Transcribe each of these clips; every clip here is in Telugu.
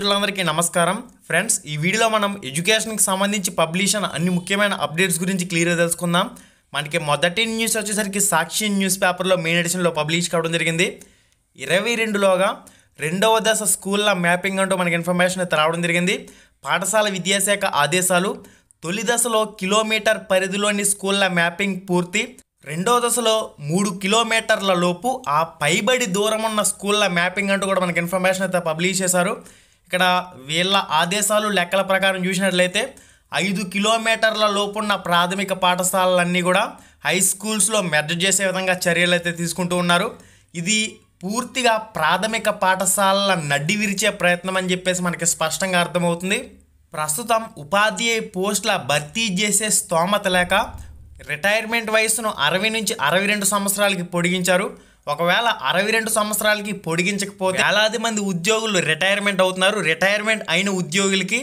మిత్రులందరికీ నమస్కారం ఫ్రెండ్స్ ఈ వీడియోలో మనం ఎడ్యుకేషన్కి సంబంధించి పబ్లిష్ అయిన అన్ని ముఖ్యమైన అప్డేట్స్ గురించి క్లియర్గా తెలుసుకుందాం మనకి మొదటి న్యూస్ వచ్చేసరికి సాక్షి న్యూస్ పేపర్లో మెయిన్ ఎడిషన్లో పబ్లిష్ కావడం జరిగింది ఇరవై రెండులోగా రెండవ దశ స్కూళ్ళ మ్యాపింగ్ అంటూ మనకి ఇన్ఫర్మేషన్ రావడం జరిగింది పాఠశాల విద్యాశాఖ ఆదేశాలు తొలి దశలో కిలోమీటర్ పరిధిలోని స్కూళ్ళ మ్యాపింగ్ పూర్తి రెండవ దశలో మూడు కిలోమీటర్ల లోపు ఆ పైబడి దూరం ఉన్న స్కూళ్ళ మ్యాపింగ్ అంటూ కూడా మనకి ఇన్ఫర్మేషన్ అయితే పబ్లిష్ చేశారు ఇక్కడ వీళ్ళ ఆదేశాలు లెక్కల ప్రకారం చూసినట్లయితే ఐదు కిలోమీటర్ల లోపున్న ప్రాథమిక పాఠశాలలన్నీ కూడా హై స్కూల్స్లో మెర్జ్ చేసే విధంగా చర్యలు అయితే తీసుకుంటూ ఉన్నారు ఇది పూర్తిగా ప్రాథమిక పాఠశాలల నడ్డి విరిచే ప్రయత్నం అని చెప్పేసి మనకి స్పష్టంగా అర్థమవుతుంది ప్రస్తుతం ఉపాధ్యాయ పోస్టుల భర్తీ చేసే స్తోమత లేక రిటైర్మెంట్ వయసును అరవై నుంచి అరవై రెండు సంవత్సరాలకి పొడిగించారు ఒకవేళ అరవై రెండు సంవత్సరాలకి పొడిగించకపోతే వేలాది మంది ఉద్యోగులు రిటైర్మెంట్ అవుతున్నారు రిటైర్మెంట్ అయిన ఉద్యోగులకి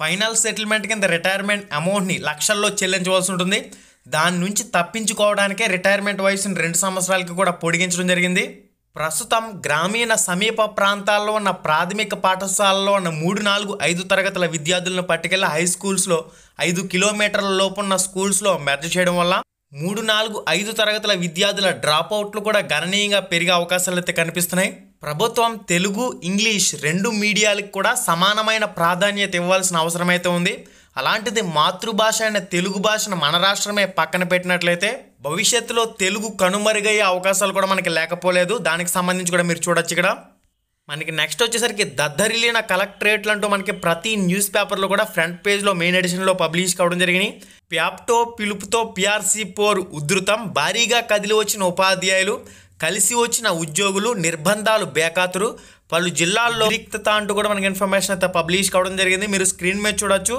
ఫైనల్ సెటిల్మెంట్ కింద రిటైర్మెంట్ అమౌంట్ని లక్షల్లో చెల్లించవలసి ఉంటుంది దాని నుంచి తప్పించుకోవడానికే రిటైర్మెంట్ వయసును రెండు సంవత్సరాలకి కూడా పొడిగించడం జరిగింది ప్రస్తుతం గ్రామీణ సమీప ప్రాంతాల్లో ఉన్న ప్రాథమిక పాఠశాలలో ఉన్న మూడు నాలుగు ఐదు తరగతుల విద్యార్థులను పట్టుకెళ్ళి హై స్కూల్స్లో ఐదు కిలోమీటర్ల లోపున్న స్కూల్స్లో మెర్జ్ చేయడం వల్ల మూడు నాలుగు ఐదు తరగతుల విద్యార్థుల డ్రాప్ అవుట్లు కూడా గణనీయంగా పెరిగే అవకాశాలు అయితే కనిపిస్తున్నాయి ప్రభుత్వం తెలుగు ఇంగ్లీష్ రెండు మీడియాలకు కూడా సమానమైన ప్రాధాన్యత ఇవ్వాల్సిన అవసరమైతే ఉంది అలాంటిది మాతృభాష అయిన తెలుగు భాషను మన రాష్ట్రమే పక్కన పెట్టినట్లయితే భవిష్యత్తులో తెలుగు కనుమరుగయ్యే అవకాశాలు కూడా మనకి లేకపోలేదు దానికి సంబంధించి కూడా మీరు చూడొచ్చు ఇక్కడ మనకి నెక్స్ట్ వచ్చేసరికి దద్దరిల్లిన కలెక్టరేట్లు అంటూ మనకి ప్రతి న్యూస్ పేపర్లో కూడా ఫ్రంట్ పేజ్లో మెయిన్ ఎడిషన్లో పబ్లిష్ కావడం జరిగింది ప్యాప్టో పిలుపుతో పిఆర్సీ పోర్ ఉధృతం భారీగా కదిలి వచ్చిన ఉపాధ్యాయులు కలిసి వచ్చిన ఉద్యోగులు నిర్బంధాలు బేకాతురు పలు జిల్లాల్లో రిక్తత అంటూ కూడా మనకి ఇన్ఫర్మేషన్ అయితే పబ్లిష్ కావడం జరిగింది మీరు స్క్రీన్ మీద చూడొచ్చు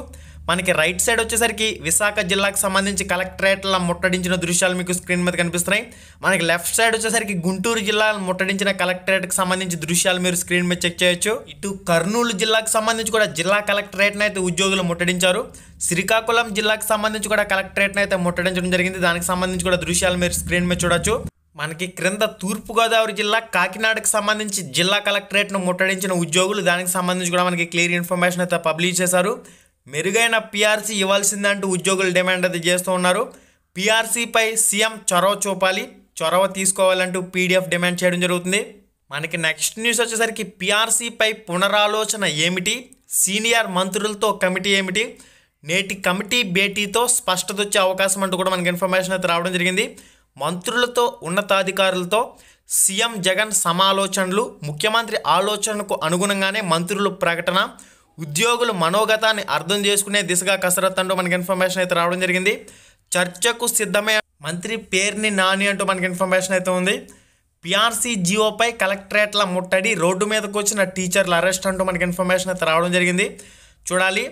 మనకి రైట్ సైడ్ వచ్చేసరికి విశాఖ జిల్లాకు సంబంధించి కలెక్టరేట్ల ముట్టడించిన దృశ్యాలు మీకు స్క్రీన్ మీద కనిపిస్తున్నాయి మనకి లెఫ్ట్ సైడ్ వచ్చేసరికి గుంటూరు జిల్లా ముట్టడించిన కలెక్టరేట్కి సంబంధించి దృశ్యాలు మీరు స్క్రీన్ మీద చెక్ చేయొచ్చు ఇటు కర్నూలు జిల్లాకు సంబంధించి కూడా జిల్లా కలెక్టరేట్ని అయితే ఉద్యోగులు ముట్టడించారు శ్రీకాకుళం జిల్లాకు సంబంధించి కూడా కలెక్టరేట్ని అయితే ముట్టడించడం జరిగింది దానికి సంబంధించి కూడా దృశ్యాలు మీరు స్క్రీన్ మీద చూడొచ్చు మనకి క్రింద తూర్పుగోదావరి జిల్లా కాకినాడకు సంబంధించి జిల్లా కలెక్టరేట్ను ముట్టడించిన ఉద్యోగులు దానికి సంబంధించి కూడా మనకి క్లియర్ ఇన్ఫర్మేషన్ అయితే పబ్లిష్ చేశారు మెరుగైన పీఆర్సీ ఇవ్వాల్సిందంటూ ఉద్యోగులు డిమాండ్ అది చేస్తూ ఉన్నారు పీఆర్సీపై సీఎం చొరవ చూపాలి చొరవ తీసుకోవాలంటూ పీడిఎఫ్ డిమాండ్ చేయడం జరుగుతుంది మనకి నెక్స్ట్ న్యూస్ వచ్చేసరికి పీఆర్సీపై పునరాలోచన ఏమిటి సీనియర్ మంత్రులతో కమిటీ ఏమిటి నేటి కమిటీ భేటీతో స్పష్టత వచ్చే అవకాశం అంటూ కూడా మనకి ఇన్ఫర్మేషన్ అయితే రావడం జరిగింది మంత్రులతో ఉన్నతాధికారులతో సీఎం జగన్ సమాలోచనలు ముఖ్యమంత్రి ఆలోచనకు అనుగుణంగానే మంత్రులు ప్రకటన ఉద్యోగులు మనోగతాన్ని అర్థం చేసుకునే దిశగా కసరత్ అంటూ మనకి ఇన్ఫర్మేషన్ అయితే రావడం జరిగింది చర్చకు సిద్ధమే మంత్రి పేర్ని నాని అంటూ మనకి ఇన్ఫర్మేషన్ అయితే ఉంది పిఆర్సీ జియోపై కలెక్టరేట్ల ముట్టడి రోడ్డు మీదకు వచ్చిన టీచర్ల అరెస్ట్ అంటూ మనకి ఇన్ఫర్మేషన్ అయితే రావడం జరిగింది చూడాలి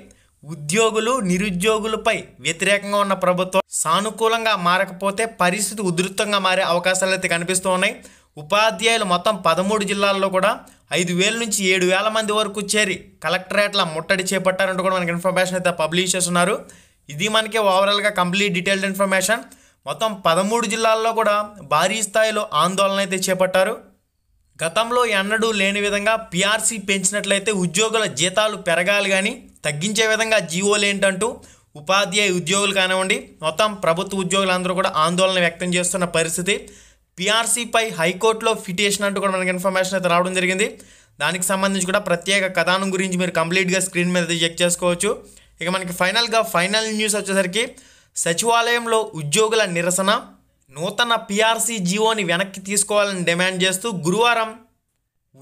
ఉద్యోగులు నిరుద్యోగులపై వ్యతిరేకంగా ఉన్న ప్రభుత్వం సానుకూలంగా మారకపోతే పరిస్థితి ఉధృతంగా మారే అవకాశాలు అయితే కనిపిస్తూ ఉన్నాయి ఉపాధ్యాయులు మొత్తం పదమూడు జిల్లాల్లో కూడా ఐదు వేల నుంచి ఏడు వేల మంది వరకు చేరి కలెక్టరేట్ల ముట్టడి చేపట్టారంటూ కూడా మనకి ఇన్ఫర్మేషన్ అయితే పబ్లిష్ చేస్తున్నారు ఇది మనకి ఓవరాల్గా కంప్లీట్ డీటెయిల్డ్ ఇన్ఫర్మేషన్ మొత్తం పదమూడు జిల్లాల్లో కూడా భారీ స్థాయిలో ఆందోళన అయితే చేపట్టారు గతంలో ఎన్నడూ లేని విధంగా పీఆర్సీ పెంచినట్లయితే ఉద్యోగుల జీతాలు పెరగాలి కానీ తగ్గించే విధంగా జీవోలు ఏంటంటూ ఉపాధ్యాయ ఉద్యోగులు కానివ్వండి మొత్తం ప్రభుత్వ ఉద్యోగులందరూ కూడా ఆందోళన వ్యక్తం చేస్తున్న పరిస్థితి పీఆర్సీపై హైకోర్టులో ఫిట్ చేసినట్టు కూడా మనకి ఇన్ఫర్మేషన్ అయితే రావడం జరిగింది దానికి సంబంధించి కూడా ప్రత్యేక కథనం గురించి మీరు కంప్లీట్గా స్క్రీన్ మీద చెక్ చేసుకోవచ్చు ఇక మనకి ఫైనల్గా ఫైనల్ న్యూస్ వచ్చేసరికి సచివాలయంలో ఉద్యోగుల నిరసన నూతన పీఆర్సీ జీవోని వెనక్కి తీసుకోవాలని డిమాండ్ చేస్తూ గురువారం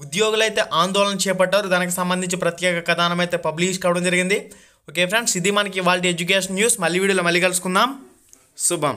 ఉద్యోగులైతే ఆందోళన చేపట్టారు దానికి సంబంధించి ప్రత్యేక కథనం అయితే పబ్లిష్ కావడం జరిగింది ఓకే ఫ్రెండ్స్ ఇది మనకి వాళ్ళ ఎడ్యుకేషన్ న్యూస్ మళ్ళీ వీడియోలో మళ్ళీ కలుసుకుందాం శుభం